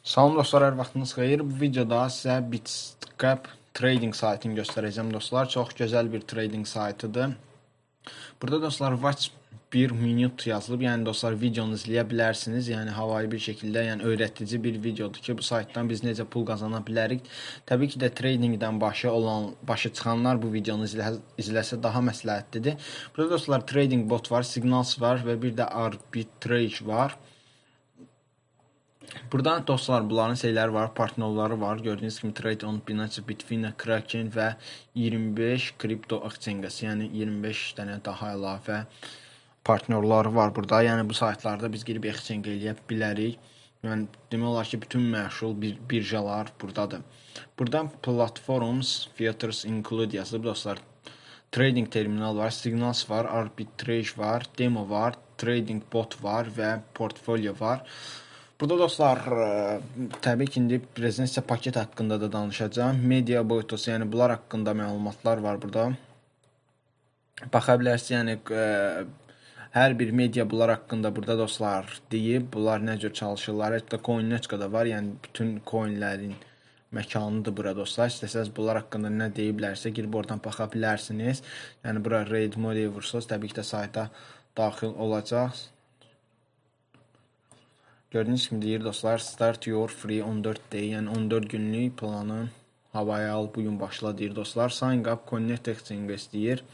Salam dostlar, hər vaxtınız xeyir. Bu videoda sizə Bitscap trading saytını göstərəcəm dostlar. Çox gözəl bir trading saytıdır. Burada dostlar watch 1 minut yazılıb. Yəni dostlar videonu izləyə bilərsiniz. Yəni havayı bir şəkildə, yəni öyrətici bir videodur ki, bu saytdan biz necə pul qazana bilərik. Təbii ki də tradingdən başı olan, başı çıxanlar bu videonu izlə izləsə daha məsləhətlidir. Burada dostlar trading bot var, signals var və bir də arbitrage var. Burdan dostlar, bunların şeyləri var, partnyorları var. Gördüyünüz kimi Trade on Binance, Bitfina, Kraken və 25 kripto aksiyası, yəni 25 dənə daha əlavə partnyorları var burada. Yəni bu saytlarda biz girib exchange eləyə bilərik. Yəni demək olar ki, bütün məşhur bir birjalar burdadır. Burdan platforms, features include yazılıb dostlar. Trading terminal var, signals var, arbitrage var, demo var, trading bot var və portfolio var. Burada dostlar, e, təbii ki, indi rezidensiya paket haqqında da danışacağam. Media boyutusu, yəni bunlar haqqında məlumatlar var burada. Baxa bilərsiniz, yəni ə, e, hər bir media bunlar haqqında burada dostlar deyib, bunlar nə cür çalışırlar. Hətta Coinnetka da var, yəni bütün coinlərin məkanıdır bura dostlar. İstəsəz bunlar haqqında nə deyiblərsə girib oradan baxa bilərsiniz. Yəni bura raid mode vursaz, təbii ki də sayta daxil olacaqsınız. Gördüyünüz kimi deyir dostlar, start your free 14 day, yəni 14 günlük planı havaya al, bu gün başla deyir dostlar. Sign up Connectex Invest deyir.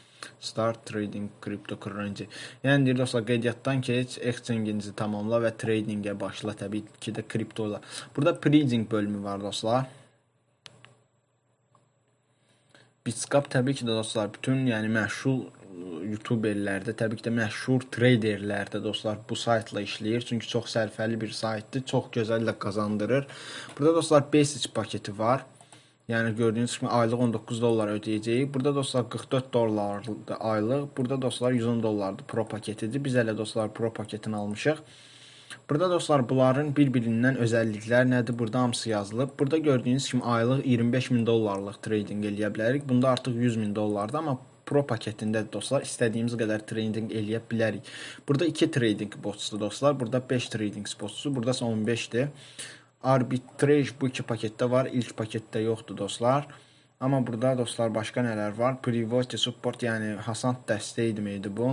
Start trading cryptocurrency. Yəni deyir dostlar, qeydiyyatdan keç, exchange-inizi tamamla və tradingə başla təbii ki də kriptoda. Burada pridging bölümü var dostlar. Bitscap təbii ki də dostlar bütün yəni məşhur youtuberlərdə, təbii ki də məşhur treyderlərdə dostlar bu saytla işləyir. Çünki çox sərfəli bir saytdır, çox gözəl də qazandırır. Burada dostlar basic paketi var. Yəni gördüyünüz kimi aylıq 19 dollar ödəyəcəyik. Burada dostlar 44 dollardır aylıq. Burada dostlar 110 dollardır pro paketidir. Biz hələ dostlar pro paketini almışıq. Burada dostlar bunların bir-birindən özəlliklər nədir? Burada hamısı yazılıb. Burada gördüyünüz kimi aylıq 25 min dollarlıq trading eləyə bilərik. Bunda artıq 100 min dollardır, amma Pro paketində dostlar istədiyimiz qədər trading eləyə bilərik. Burada 2 trading botsudur dostlar, burada 5 trading botsudur, burada isə 15-dir. Arbitrage bu iki paketdə var, ilk paketdə yoxdur dostlar. Amma burada dostlar başqa nələr var? Priority support, yəni hasant dəstəyi deməkdir bu.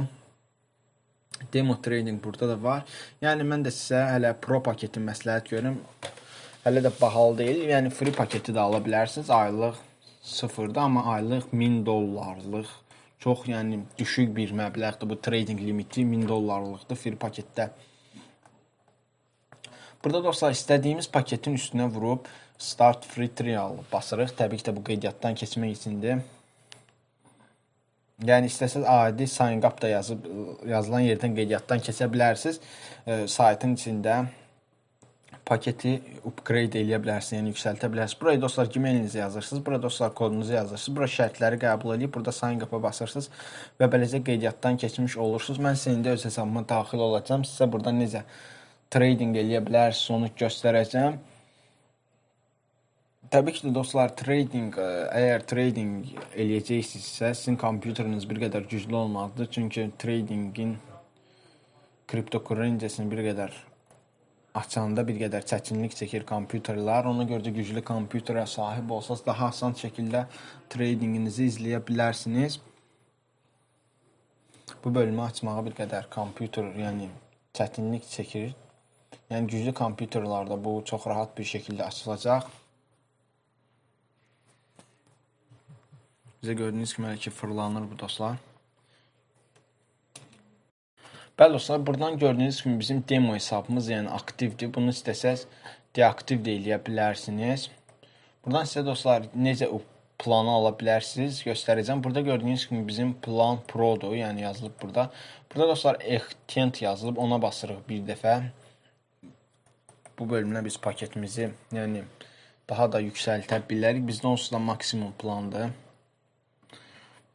Demo trading burada da var. Yəni mən də sizə hələ Pro paketi məsləhət görürəm. Hələ də bahalı deyil. Yəni free paketi də ala bilərsiniz. Aylıq sıfırda amma aylıq 1000 dollarlıq çox, yəni düşük bir məbləğdir. Bu trading limiti 1000 dollarlıqdır fir paketdə. Burada dostlar istədiyimiz paketin üstünə vurub start free trial basırıq. Təbii ki də bu qeydiyyatdan keçmək içindir. Yəni istəsəz adi sign up da yazıb yazılan yerdən qeydiyyatdan keçə bilərsiniz. E, saytın içində paketi upgrade eləyə bilərsiniz, yəni yüksəltə bilərsiniz. Buraya dostlar gmailinizi yazırsınız, bura dostlar kodunuzu yazırsınız, bura şərtləri qəbul edib, burada sign up-a basırsınız və beləcə qeydiyyatdan keçmiş olursunuz. Mən sizin də öz hesabıma daxil olacağam. Sizə burada necə trading eləyə bilərsiniz, onu göstərəcəm. Təbii ki, dostlar, trading e, əgər trading eləyəcəksinizsə, sizin kompüteriniz bir qədər güclü olmalıdır, çünki tradingin kriptokurancəsini bir qədər açanda bir qədər çətinlik çəkir kompüterlər. Ona görə də güclü kompüterə sahib olsanız daha asan şəkildə tradinginizi izləyə bilərsiniz. Bu bölümü açmağa bir qədər kompüter, yəni çətinlik çəkir. Yəni güclü kompüterlərdə bu çox rahat bir şəkildə açılacaq. Bizə gördüyünüz kimi hələ ki fırlanır bu dostlar. Bəli dostlar, burdan gördüyünüz kimi bizim demo hesabımız, yəni aktivdir. Bunu istəsəz deaktiv də eləyə bilərsiniz. Burdan sizə dostlar necə o planı ala bilərsiniz. Göstərəcəm. Burada gördüyünüz kimi bizim plan produr, yəni yazılıb burada. Burada dostlar extent yazılıb, ona basırıq bir dəfə. Bu bölümdən biz paketimizi, yəni daha da yüksəltə bilərik. Bizdə onsuz da maksimum plandır.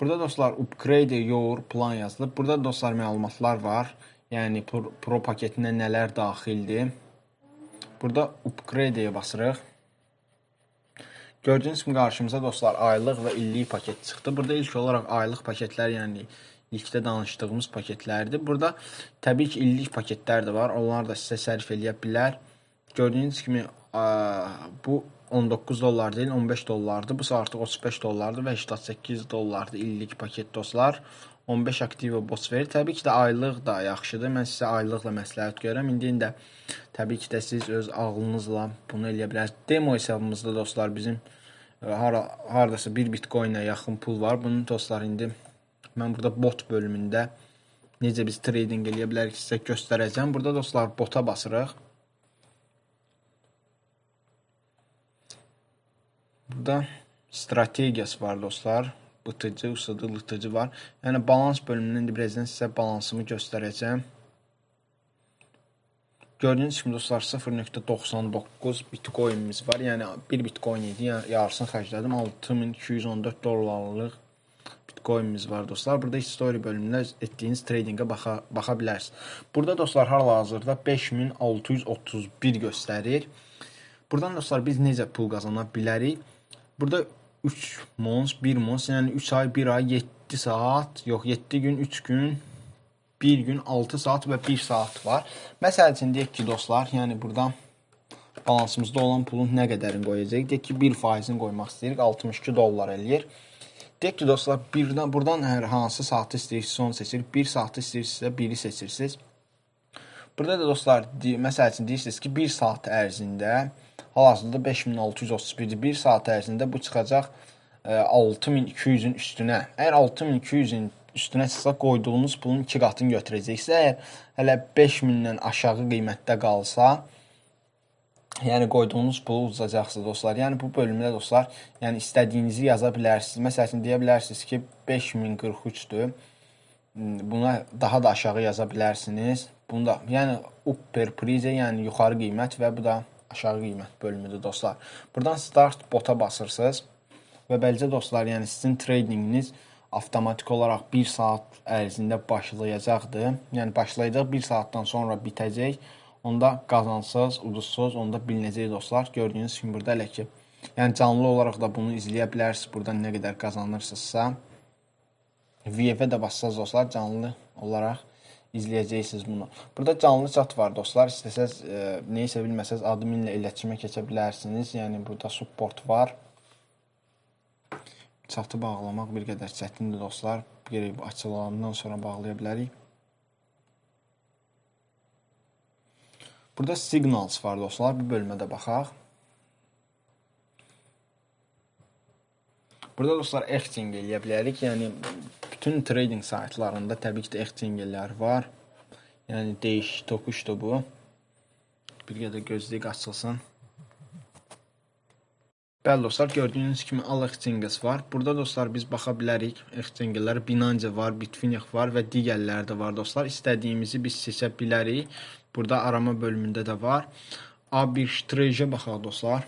Burda dostlar upgrader your plan yazılıb. Burda dostlar məlumatlar var. Yəni pro paketinə nələr daxildir. Burda upgrader-yə basırıq. Gördüyünüz kimi qarşımıza dostlar aylıq və illik paket çıxdı. Burada ilk olaraq aylıq paketlər, yəni ilkdə danışdığımız paketlərdir. Burada təbii ki, illik paketlər də var. Onlar da sizə sərf eləyə bilər. Gördüyünüz kimi ə, bu 19 dollar deyil, 15 dollardır. Bu artıq 35 dollardır və 88 dollardır illik paket dostlar. 15 aktiva boss verir. Təbii ki də aylıq da yaxşıdır. Mən sizə aylıqla məsləhət görürəm. İndi də təbii ki də siz öz ağlınızla bunu eləyə bilərsiniz. Demo hesabımızda dostlar bizim e, hara hardasa 1 Bitcoin-ə yaxın pul var. Bunun dostlar indi mən burada bot bölümündə necə biz trading eləyə bilərik sizə göstərəcəm. Burada dostlar bota basırıq. Burda strategiyası var dostlar. Itıcı, ısıdı, lıtıcı var. Yəni balans bölümünün indi birazdan sizə balansımı göstərəcəm. Gördüyünüz kimi dostlar 0.99 Bitcoin'imiz var. Yəni 1 Bitcoin idi. Yəni yarısını xərclədim. 6214 dollarlıq Bitcoin'imiz var dostlar. Burada history bölümündə etdiyiniz tradingə baxa baxa bilərsiniz. Burada dostlar hal-hazırda 5631 göstərir. Burdan dostlar biz necə pul qazana bilərik? Burada 3 mons, 1 mons, yəni 3 ay, 1 ay, 7 saat, yox 7 gün, 3 gün, 1 gün 6 saat və 1 saat var. Məsəl üçün deyək ki, dostlar, yəni burada balansımızda olan pulun nə qədərini qoyacağıq? Deyək ki, 1%-ini qoymaq istəyirik, 62 dollar eləyir. Deyək ki, dostlar, birdən buradan hər hansı saatı istəyirsinizsə onu seçirik. 1 saatı istəyirsinizsə biri seçirsiniz. Burada da dostlar, məsəl üçün deyirsiniz ki, 1 saat ərzində Hal-hazırda 5631-dir. 1 saat ərzində bu çıxacaq 6200-ün e, üstünə. Əgər 6200-ün üstünə çıxsa qoyduğunuz pulun 2 qatını götürəcəksə, əgər hələ 5000-dən aşağı qiymətdə qalsa, yəni qoyduğunuz pulu uzacaqsınız dostlar. Yəni bu bölümdə dostlar, yəni istədiyinizi yaza bilərsiniz. Məsələn, deyə bilərsiniz ki, 5043-dür. Buna daha da aşağı yaza bilərsiniz. Bunu da, yəni upper price, yəni yuxarı qiymət və bu da aşağı qiymət bölümüdür dostlar. Burdan start bota basırsınız və beləcə dostlar, yəni sizin tradinginiz avtomatik olaraq 1 saat ərzində başlayacaqdır. Yəni başlayacaq 1 saatdan sonra bitəcək. Onda qazansız, uduzsuz, onda bilinəcək dostlar. Gördüyünüz kimi burada elə ki, yəni canlı olaraq da bunu izləyə bilərsiniz. Burdan nə qədər qazanırsınızsa, VF-ə də bassaz dostlar canlı olaraq izləyəcəksiniz bunu. Burada canlı chat var dostlar. İstəsəz e, nəyisə bilməsəz adminlə iletişimə keçə bilərsiniz. Yəni burada support var. Çatı bağlamaq bir qədər çətindir dostlar. Gərək açılandan sonra bağlaya bilərik. Burada signals var dostlar. Bir bölmədə baxaq. Burada dostlar exchange eləyə bilərik. Yəni bütün trading saytlarında təbii ki də exchangerlər var. Yəni deyiş tokuşdu bu. Bir qədər gözləyək açılsın. Bəli dostlar, gördüyünüz kimi All Exchanges var. Burada dostlar biz baxa bilərik. Exchangerlər Binance var, Bitfinex var və digərləri də var dostlar. İstədiyimizi biz seçə bilərik. Burada arama bölümündə də var. ABŞ Trezor baxaq dostlar.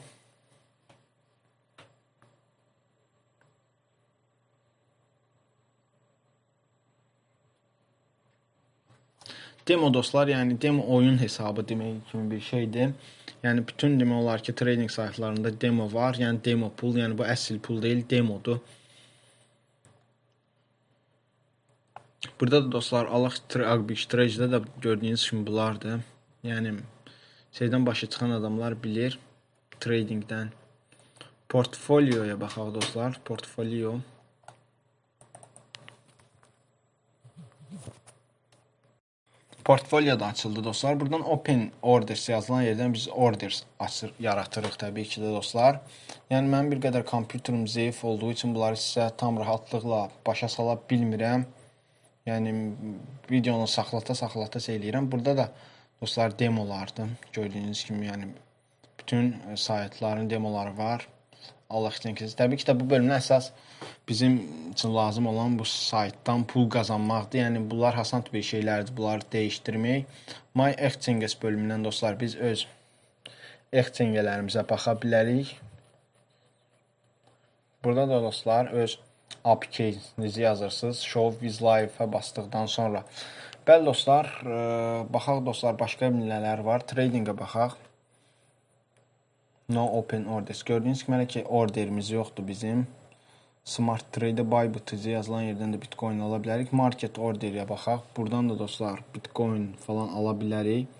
demo dostlar, yəni demo oyun hesabı demək kimi bir şeydir. Yəni bütün demək olar ki, trading saytlarında demo var. Yəni demo pul, yəni bu əsl pul deyil, demodur. Burada da dostlar, Allah Agbiş Trage'də də gördüyünüz kimi bunlardır. Yəni şeydən başı çıxan adamlar bilir tradingdən. Portfolioya baxaq dostlar, portfolio. Portfolio portfolio da açıldı dostlar. Buradan open orders yazılan yerdən biz orders açır, yaratırıq təbii ki də dostlar. Yəni mənim bir qədər kompüterim zəif olduğu üçün bunları sizə tam rahatlıqla başa sala bilmirəm. Yəni videonu saxlata-saxlata eləyirəm. Burada da dostlar demolardı. Gördüyünüz kimi yəni bütün saytların demoları var. Allah xeyir etsin. Təbii ki də bu bölümün əsas bizim üçün lazım olan bu saytdan pul qazanmaqdır. Yəni bunlar hasant bir şeylərdir. Bunları dəyişdirmək. My Exchanges bölümündən dostlar biz öz exchangelərimizə baxa bilərik. Burada da dostlar öz application-nizi yazırsınız. Show with live-a basdıqdan sonra. Bəli dostlar, ə, e, baxaq dostlar, başqa nələr var? Tradingə baxaq. No open orders. Gördüyünüz kimi hələ ki orderimiz yoxdur bizim. Smart Trade-ə Bybit-ə yazılan yerdən də Bitcoin ala bilərik. Market order-ə baxaq. Burdan da dostlar Bitcoin falan ala bilərik.